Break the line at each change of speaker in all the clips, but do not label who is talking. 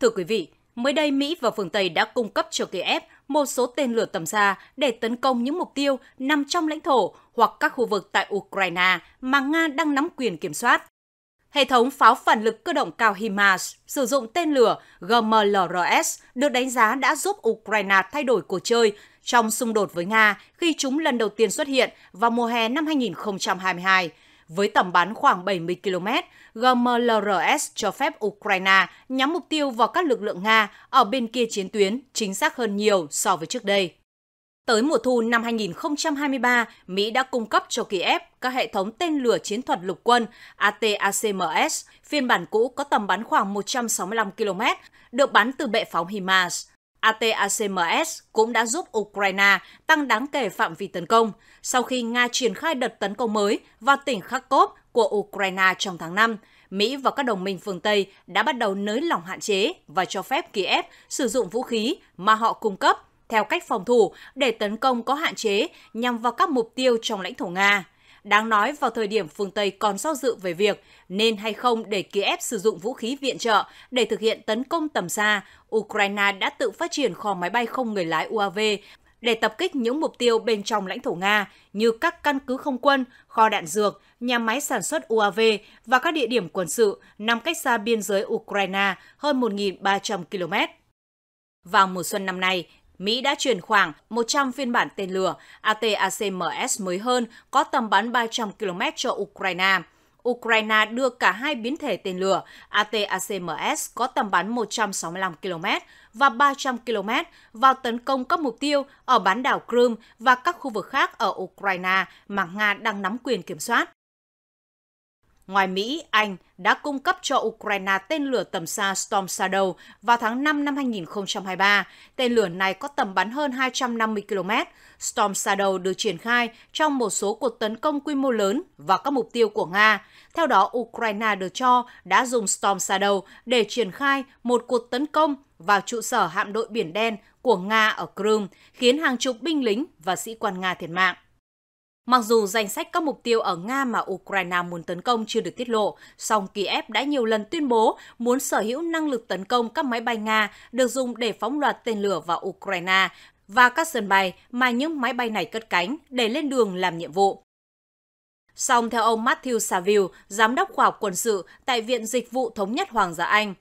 Thưa quý vị, mới đây Mỹ và phương Tây đã cung cấp cho Kiev một số tên lửa tầm xa để tấn công những mục tiêu nằm trong lãnh thổ hoặc các khu vực tại Ukraine mà Nga đang nắm quyền kiểm soát. Hệ thống pháo phản lực cơ động cao HIMARS sử dụng tên lửa GMLRS được đánh giá đã giúp Ukraine thay đổi cuộc chơi trong xung đột với Nga khi chúng lần đầu tiên xuất hiện vào mùa hè năm 2022, với tầm bắn khoảng 70 km, GMLRS cho phép Ukraine nhắm mục tiêu vào các lực lượng Nga ở bên kia chiến tuyến chính xác hơn nhiều so với trước đây. Tới mùa thu năm 2023, Mỹ đã cung cấp cho Kiev các hệ thống tên lửa chiến thuật lục quân ATACMS, phiên bản cũ có tầm bắn khoảng 165 km, được bắn từ bệ phóng HIMARS. ATACMS cũng đã giúp Ukraine tăng đáng kể phạm vi tấn công sau khi Nga triển khai đợt tấn công mới vào tỉnh Kharkov của Ukraine trong tháng 5. Mỹ và các đồng minh phương Tây đã bắt đầu nới lỏng hạn chế và cho phép Kiev sử dụng vũ khí mà họ cung cấp theo cách phòng thủ để tấn công có hạn chế nhằm vào các mục tiêu trong lãnh thổ Nga. Đáng nói vào thời điểm phương Tây còn do dự về việc nên hay không để Kiev sử dụng vũ khí viện trợ để thực hiện tấn công tầm xa, Ukraine đã tự phát triển kho máy bay không người lái UAV để tập kích những mục tiêu bên trong lãnh thổ Nga như các căn cứ không quân, kho đạn dược, nhà máy sản xuất UAV và các địa điểm quân sự nằm cách xa biên giới Ukraine hơn 1.300 km. Vào mùa xuân năm nay, Mỹ đã chuyển khoảng 100 phiên bản tên lửa ATACMS mới hơn có tầm bắn 300 km cho Ukraine. Ukraine đưa cả hai biến thể tên lửa ATACMS có tầm bắn 165 km và 300 km vào tấn công các mục tiêu ở bán đảo Crimea và các khu vực khác ở Ukraine mà Nga đang nắm quyền kiểm soát. Ngoài Mỹ, Anh đã cung cấp cho Ukraine tên lửa tầm xa Storm Shadow vào tháng 5 năm 2023. Tên lửa này có tầm bắn hơn 250 km. Storm Shadow được triển khai trong một số cuộc tấn công quy mô lớn vào các mục tiêu của Nga. Theo đó, Ukraine được cho đã dùng Storm Shadow để triển khai một cuộc tấn công vào trụ sở hạm đội Biển Đen của Nga ở Crimea, khiến hàng chục binh lính và sĩ quan Nga thiệt mạng. Mặc dù danh sách các mục tiêu ở Nga mà Ukraine muốn tấn công chưa được tiết lộ, song Kiev đã nhiều lần tuyên bố muốn sở hữu năng lực tấn công các máy bay Nga được dùng để phóng loạt tên lửa vào Ukraine và các sân bay mà những máy bay này cất cánh để lên đường làm nhiệm vụ. Song theo ông Matthew Saville, giám đốc khoa học quân sự tại Viện Dịch vụ Thống nhất Hoàng gia Anh,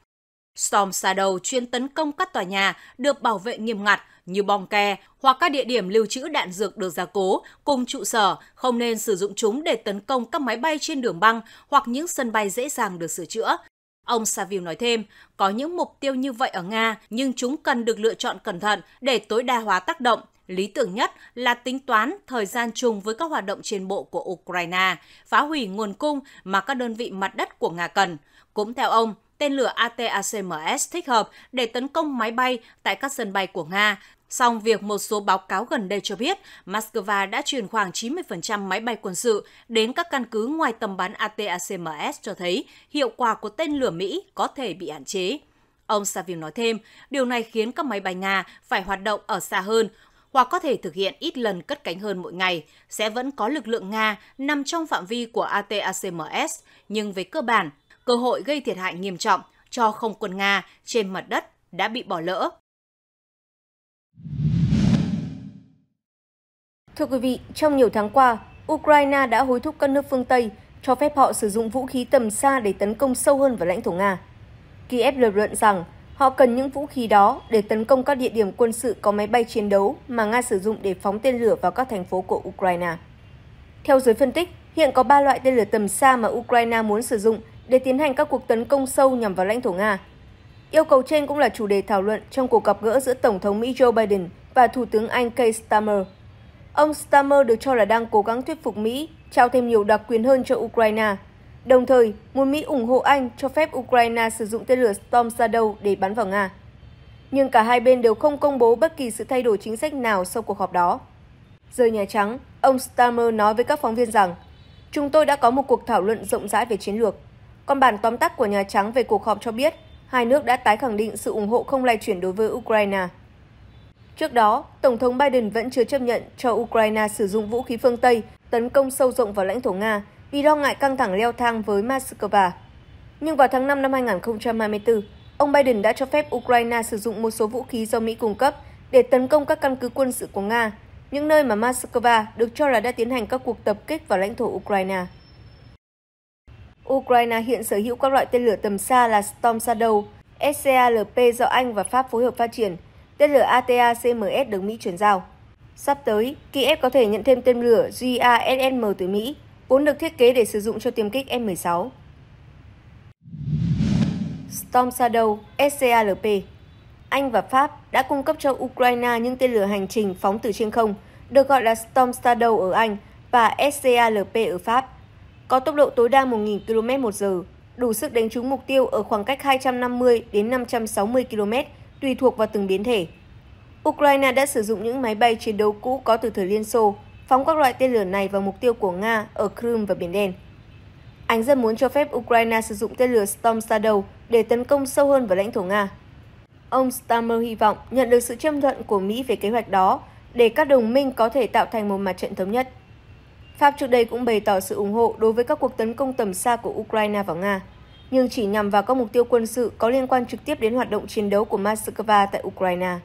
Storm Shadow chuyên tấn công các tòa nhà được bảo vệ nghiêm ngặt như bong ke hoặc các địa điểm lưu trữ đạn dược được gia cố cùng trụ sở, không nên sử dụng chúng để tấn công các máy bay trên đường băng hoặc những sân bay dễ dàng được sửa chữa. Ông Saville nói thêm, có những mục tiêu như vậy ở Nga, nhưng chúng cần được lựa chọn cẩn thận để tối đa hóa tác động. Lý tưởng nhất là tính toán thời gian chung với các hoạt động trên bộ của Ukraine, phá hủy nguồn cung mà các đơn vị mặt đất của Nga cần. Cũng theo ông, tên lửa ATACMS thích hợp để tấn công máy bay tại các sân bay của Nga. Song việc một số báo cáo gần đây cho biết Moscow đã chuyển khoảng 90% máy bay quân sự đến các căn cứ ngoài tầm bắn ATACMS cho thấy hiệu quả của tên lửa Mỹ có thể bị hạn chế. Ông Savin nói thêm, điều này khiến các máy bay Nga phải hoạt động ở xa hơn hoặc có thể thực hiện ít lần cất cánh hơn mỗi ngày, sẽ vẫn có lực lượng Nga nằm trong phạm vi của ATACMS, nhưng về cơ bản cơ hội gây thiệt hại nghiêm trọng cho không quân Nga trên mặt đất đã bị bỏ lỡ.
Thưa quý vị, trong nhiều tháng qua, Ukraine đã hối thúc các nước phương Tây cho phép họ sử dụng vũ khí tầm xa để tấn công sâu hơn vào lãnh thổ Nga. Kiev lập luận rằng họ cần những vũ khí đó để tấn công các địa điểm quân sự có máy bay chiến đấu mà Nga sử dụng để phóng tên lửa vào các thành phố của Ukraine. Theo giới phân tích, hiện có 3 loại tên lửa tầm xa mà Ukraine muốn sử dụng để tiến hành các cuộc tấn công sâu nhằm vào lãnh thổ Nga. Yêu cầu trên cũng là chủ đề thảo luận trong cuộc gặp gỡ giữa Tổng thống Mỹ Joe Biden và Thủ tướng Anh Keir Starmer. Ông Starmer được cho là đang cố gắng thuyết phục Mỹ trao thêm nhiều đặc quyền hơn cho Ukraine, đồng thời muốn Mỹ ủng hộ Anh cho phép Ukraine sử dụng tên lửa Storm Shadow để bắn vào Nga. Nhưng cả hai bên đều không công bố bất kỳ sự thay đổi chính sách nào sau cuộc họp đó. giờ Nhà Trắng, ông Starmer nói với các phóng viên rằng, chúng tôi đã có một cuộc thảo luận rộng rãi về chiến lược còn bản tóm tắt của Nhà Trắng về cuộc họp cho biết, hai nước đã tái khẳng định sự ủng hộ không lay chuyển đối với Ukraine. Trước đó, Tổng thống Biden vẫn chưa chấp nhận cho Ukraine sử dụng vũ khí phương Tây tấn công sâu rộng vào lãnh thổ Nga vì lo ngại căng thẳng leo thang với Moscow. Nhưng vào tháng 5 năm 2024, ông Biden đã cho phép Ukraine sử dụng một số vũ khí do Mỹ cung cấp để tấn công các căn cứ quân sự của Nga, những nơi mà Moscow được cho là đã tiến hành các cuộc tập kích vào lãnh thổ Ukraine. Ukraine hiện sở hữu các loại tên lửa tầm xa là Storm Shadow, SCALP do Anh và Pháp phối hợp phát triển, tên lửa ATACMS được Mỹ chuyển giao. Sắp tới, Kiev có thể nhận thêm tên lửa GASM từ Mỹ, vốn được thiết kế để sử dụng cho tiêm kích M16. Storm Shadow, SCALP Anh và Pháp đã cung cấp cho Ukraine những tên lửa hành trình phóng từ trên không, được gọi là Storm Shadow ở Anh và SCALP ở Pháp có tốc độ tối đa 1.000 km một giờ đủ sức đánh trúng mục tiêu ở khoảng cách 250 đến 560 km, tùy thuộc vào từng biến thể. Ukraine đã sử dụng những máy bay chiến đấu cũ có từ thời Liên Xô, phóng các loại tên lửa này vào mục tiêu của Nga ở Crimea và Biển Đen. Anh rất muốn cho phép Ukraine sử dụng tên lửa Storm Shadow để tấn công sâu hơn vào lãnh thổ Nga. Ông Stammer hy vọng nhận được sự chấp thuận của Mỹ về kế hoạch đó để các đồng minh có thể tạo thành một mặt trận thống nhất. Pháp trước đây cũng bày tỏ sự ủng hộ đối với các cuộc tấn công tầm xa của Ukraine vào Nga, nhưng chỉ nhằm vào các mục tiêu quân sự có liên quan trực tiếp đến hoạt động chiến đấu của Moscow tại Ukraine.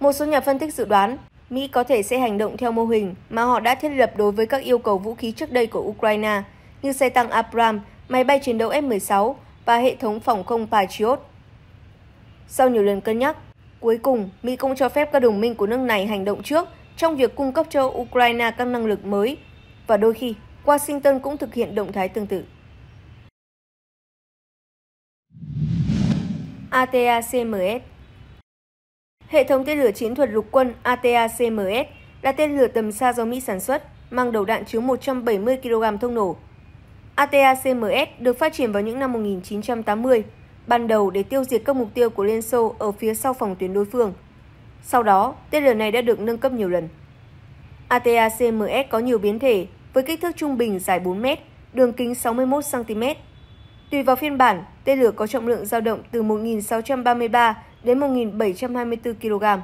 Một số nhà phân tích dự đoán, Mỹ có thể sẽ hành động theo mô hình mà họ đã thiết lập đối với các yêu cầu vũ khí trước đây của Ukraine như xe tăng Abrams, máy bay chiến đấu F-16 và hệ thống phòng không Patriot. Sau nhiều lần cân nhắc, cuối cùng Mỹ cũng cho phép các đồng minh của nước này hành động trước trong việc cung cấp cho Ukraine các năng lực mới và đôi khi Washington cũng thực hiện động thái tương tự. ATACMS Hệ thống tên lửa chiến thuật lục quân ATACMS là tên lửa tầm xa do Mỹ sản xuất, mang đầu đạn chứa 170 kg thông nổ. ATACMS được phát triển vào những năm 1980, ban đầu để tiêu diệt các mục tiêu của Liên Xô ở phía sau phòng tuyến đối phương. Sau đó, tên lửa này đã được nâng cấp nhiều lần. ATACMS có nhiều biến thể với kích thước trung bình dài 4m, đường kính 61cm. Tùy vào phiên bản, tên lửa có trọng lượng dao động từ 1.633 đến 1.724 kg.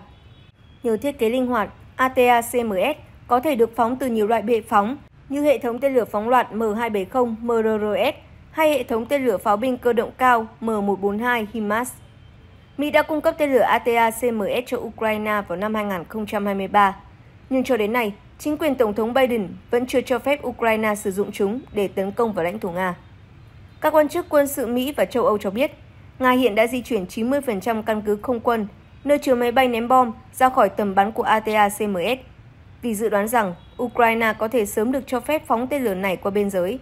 Nhờ thiết kế linh hoạt, ATACMS có thể được phóng từ nhiều loại bệ phóng như hệ thống tên lửa phóng loạt M270 MRRS hay hệ thống tên lửa pháo binh cơ động cao M142 HIMARS. Mỹ đã cung cấp tên lửa ATACMS cho Ukraine vào năm 2023 nhưng cho đến nay, chính quyền Tổng thống Biden vẫn chưa cho phép Ukraine sử dụng chúng để tấn công vào lãnh thổ Nga. Các quan chức quân sự Mỹ và châu Âu cho biết, Nga hiện đã di chuyển 90% căn cứ không quân, nơi chứa máy bay ném bom, ra khỏi tầm bắn của ATA-CMS, vì dự đoán rằng Ukraine có thể sớm được cho phép phóng tên lửa này qua biên giới.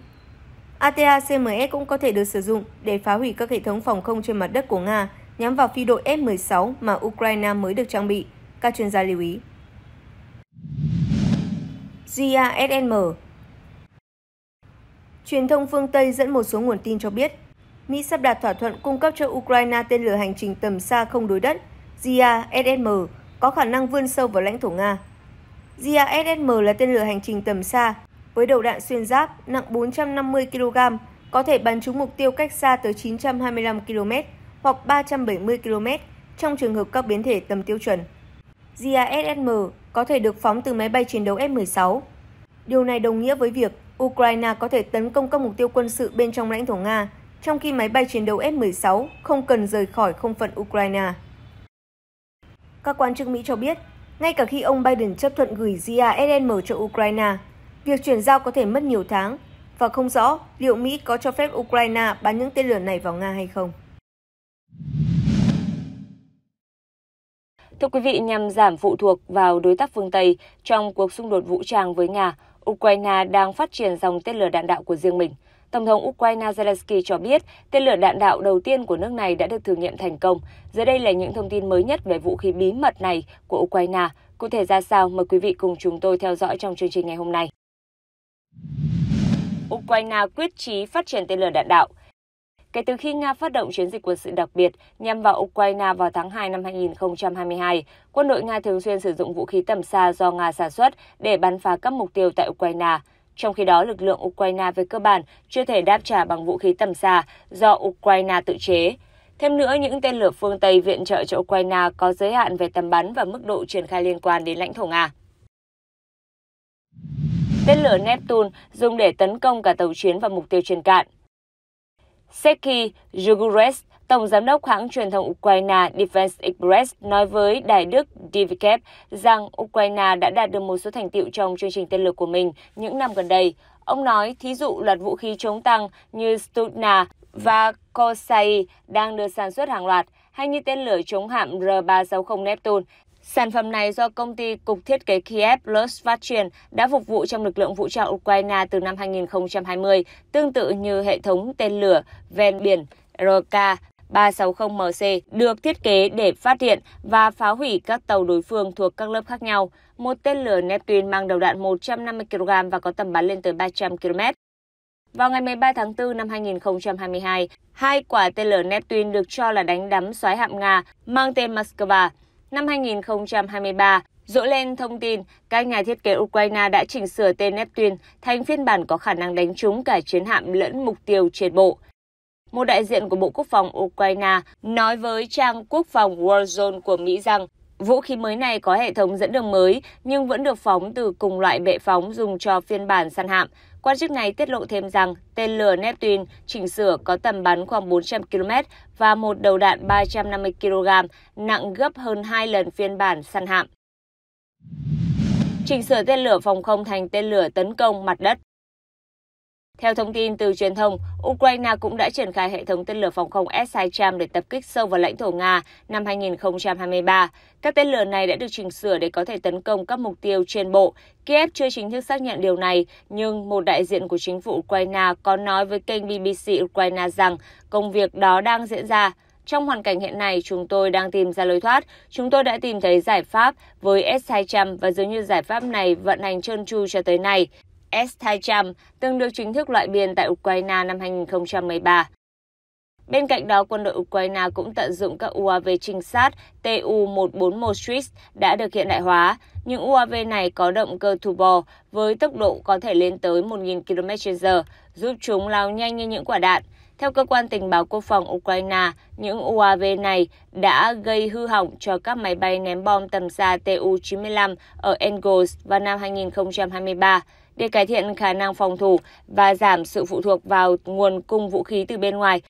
ATA-CMS cũng có thể được sử dụng để phá hủy các hệ thống phòng không trên mặt đất của Nga nhắm vào phi đội F-16 mà Ukraine mới được trang bị, các chuyên gia lưu ý. GASM. Truyền thông phương Tây dẫn một số nguồn tin cho biết, Mỹ sắp đạt thỏa thuận cung cấp cho Ukraine tên lửa hành trình tầm xa không đối đất GASM có khả năng vươn sâu vào lãnh thổ Nga. GASM là tên lửa hành trình tầm xa với đầu đạn xuyên giáp nặng 450 kg, có thể bắn trúng mục tiêu cách xa tới 925 km hoặc 370 km trong trường hợp các biến thể tầm tiêu chuẩn. GASM có thể được phóng từ máy bay chiến đấu F-16. Điều này đồng nghĩa với việc Ukraine có thể tấn công các mục tiêu quân sự bên trong lãnh thổ Nga, trong khi máy bay chiến đấu F-16 không cần rời khỏi không phận Ukraine. Các quan chức Mỹ cho biết, ngay cả khi ông Biden chấp thuận gửi GASM cho Ukraine, việc chuyển giao có thể mất nhiều tháng và không rõ liệu Mỹ có cho phép Ukraine bán những tên lửa này vào Nga hay không.
Thưa quý vị, nhằm giảm phụ thuộc vào đối tác phương Tây trong cuộc xung đột vũ trang với Nga, Ukraine đang phát triển dòng tên lửa đạn đạo của riêng mình. Tổng thống Ukraine Zelensky cho biết tên lửa đạn đạo đầu tiên của nước này đã được thử nghiệm thành công. Dưới đây là những thông tin mới nhất về vũ khí bí mật này của Ukraine. Cụ thể ra sao, mời quý vị cùng chúng tôi theo dõi trong chương trình ngày hôm nay. Ukraine quyết chí phát triển tên lửa đạn đạo kể từ khi Nga phát động chiến dịch quân sự đặc biệt nhằm vào Ukraine vào tháng 2 năm 2022. Quân đội Nga thường xuyên sử dụng vũ khí tầm xa do Nga sản xuất để bắn phá các mục tiêu tại Ukraine. Trong khi đó, lực lượng Ukraine về cơ bản chưa thể đáp trả bằng vũ khí tầm xa do Ukraine tự chế. Thêm nữa, những tên lửa phương Tây viện trợ cho Ukraine có giới hạn về tầm bắn và mức độ triển khai liên quan đến lãnh thổ Nga. Tên lửa Neptune dùng để tấn công cả tàu chiến và mục tiêu trên cạn. Seki Jugures, Tổng giám đốc hãng truyền thông Ukraine Defense Express nói với Đài Đức DVK rằng Ukraine đã đạt được một số thành tiệu trong chương trình tên lửa của mình những năm gần đây. Ông nói, thí dụ loạt vũ khí chống tăng như Stutna và Kosai đang được sản xuất hàng loạt, hay như tên lửa chống hạm R-360 Neptune Sản phẩm này do công ty Cục Thiết kế Kiev Plus phát triển đã phục vụ trong lực lượng vũ trang Ukraine từ năm 2020, tương tự như hệ thống tên lửa ven biển RK 360MC được thiết kế để phát hiện và phá hủy các tàu đối phương thuộc các lớp khác nhau. Một tên lửa Neptune mang đầu đạn 150 kg và có tầm bắn lên tới 300 km. Vào ngày 13 tháng 4 năm 2022, hai quả tên lửa Neptune được cho là đánh đắm xoáy hạm Nga mang tên Moscow Năm 2023, dỗ lên thông tin các nhà thiết kế Ukraine đã chỉnh sửa tên Neptune thành phiên bản có khả năng đánh trúng cả chiến hạm lẫn mục tiêu trên bộ. Một đại diện của Bộ Quốc phòng Ukraine nói với trang quốc phòng Warzone của Mỹ rằng Vũ khí mới này có hệ thống dẫn đường mới nhưng vẫn được phóng từ cùng loại bệ phóng dùng cho phiên bản săn hạm, Quan chức này tiết lộ thêm rằng tên lửa Neptune chỉnh sửa có tầm bắn khoảng 400 km và một đầu đạn 350 kg, nặng gấp hơn 2 lần phiên bản săn hạm. Chỉnh sửa tên lửa phòng không thành tên lửa tấn công mặt đất theo thông tin từ truyền thông, Ukraine cũng đã triển khai hệ thống tên lửa phòng không S-300 để tập kích sâu vào lãnh thổ Nga năm 2023. Các tên lửa này đã được chỉnh sửa để có thể tấn công các mục tiêu trên bộ. Kiev chưa chính thức xác nhận điều này, nhưng một đại diện của chính phủ Ukraine có nói với kênh BBC Ukraine rằng công việc đó đang diễn ra. Trong hoàn cảnh hiện nay, chúng tôi đang tìm ra lối thoát. Chúng tôi đã tìm thấy giải pháp với S-200 và dường như giải pháp này vận hành trơn tru cho tới nay. S-200 từng được chính thức loại biên tại Ukraine năm 2013. Bên cạnh đó, quân đội Ukraine cũng tận dụng các UAV trinh sát Tu-141 Swiss đã được hiện đại hóa. Những UAV này có động cơ turbo với tốc độ có thể lên tới 1.000 km/h, giúp chúng lao nhanh như những quả đạn. Theo cơ quan tình báo quốc phòng Ukraine, những UAV này đã gây hư hỏng cho các máy bay ném bom tầm xa Tu-95 ở Engels vào năm 2023 để cải thiện khả năng phòng thủ và giảm sự phụ thuộc vào nguồn cung vũ khí từ bên ngoài.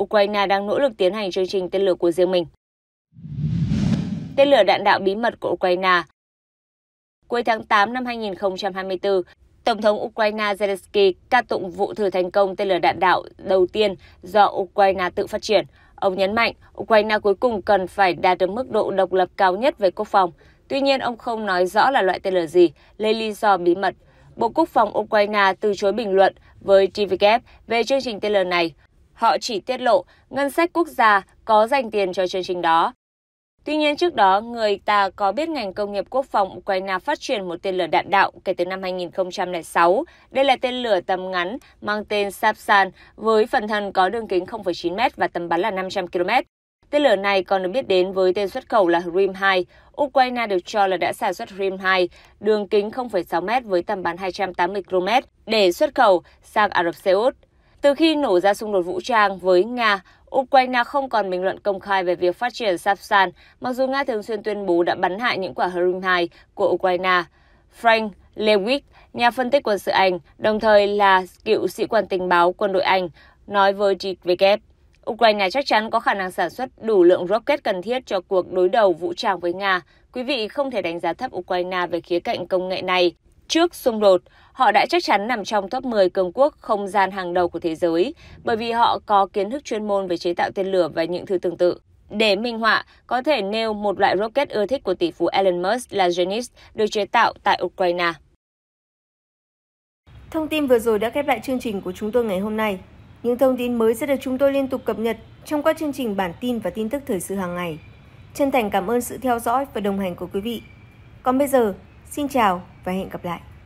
Ukraine đang nỗ lực tiến hành chương trình tên lửa của riêng mình. Tên lửa đạn đạo bí mật của Ukraine Cuối tháng 8 năm 2024, Tổng thống Ukraine Zelensky ca tụng vụ thử thành công tên lửa đạn đạo đầu tiên do Ukraine tự phát triển. Ông nhấn mạnh Ukraine cuối cùng cần phải đạt được mức độ độc lập cao nhất về quốc phòng. Tuy nhiên, ông không nói rõ là loại tên lửa gì, lấy lý do bí mật. Bộ Quốc phòng Ukraine từ chối bình luận với TVK về chương trình tên lửa này. Họ chỉ tiết lộ ngân sách quốc gia có dành tiền cho chương trình đó. Tuy nhiên trước đó, người ta có biết ngành công nghiệp quốc phòng Ukraine phát triển một tên lửa đạn đạo kể từ năm 2006. Đây là tên lửa tầm ngắn mang tên Sapsan với phần thân có đường kính 0,9m và tầm bắn là 500 km. Tên lửa này còn được biết đến với tên xuất khẩu là Hrim 2. Ukraine được cho là đã sản xuất Hrim 2, đường kính 0,6m với tầm bắn 280 km để xuất khẩu sang Ả Rập Xê Út. Từ khi nổ ra xung đột vũ trang với Nga, Ukraine không còn bình luận công khai về việc phát triển Sapsan, mặc dù Nga thường xuyên tuyên bố đã bắn hại những quả Hrim 2 của Ukraine. Frank Lewick, nhà phân tích quân sự Anh, đồng thời là cựu sĩ quan tình báo quân đội Anh, nói với GW. Ukraine chắc chắn có khả năng sản xuất đủ lượng rocket cần thiết cho cuộc đối đầu vũ trang với Nga. Quý vị không thể đánh giá thấp Ukraine về khía cạnh công nghệ này. Trước xung đột, họ đã chắc chắn nằm trong top 10 cường quốc không gian hàng đầu của thế giới bởi vì họ có kiến thức chuyên môn về chế tạo tên lửa và những thứ tương tự. Để minh họa, có thể nêu một loại rocket ưa thích của tỷ phú Elon Musk là Genis được chế tạo tại Ukraine.
Thông tin vừa rồi đã khép lại chương trình của chúng tôi ngày hôm nay. Những thông tin mới sẽ được chúng tôi liên tục cập nhật trong các chương trình bản tin và tin tức thời sự hàng ngày. Chân thành cảm ơn sự theo dõi và đồng hành của quý vị. Còn bây giờ, xin chào và hẹn gặp lại.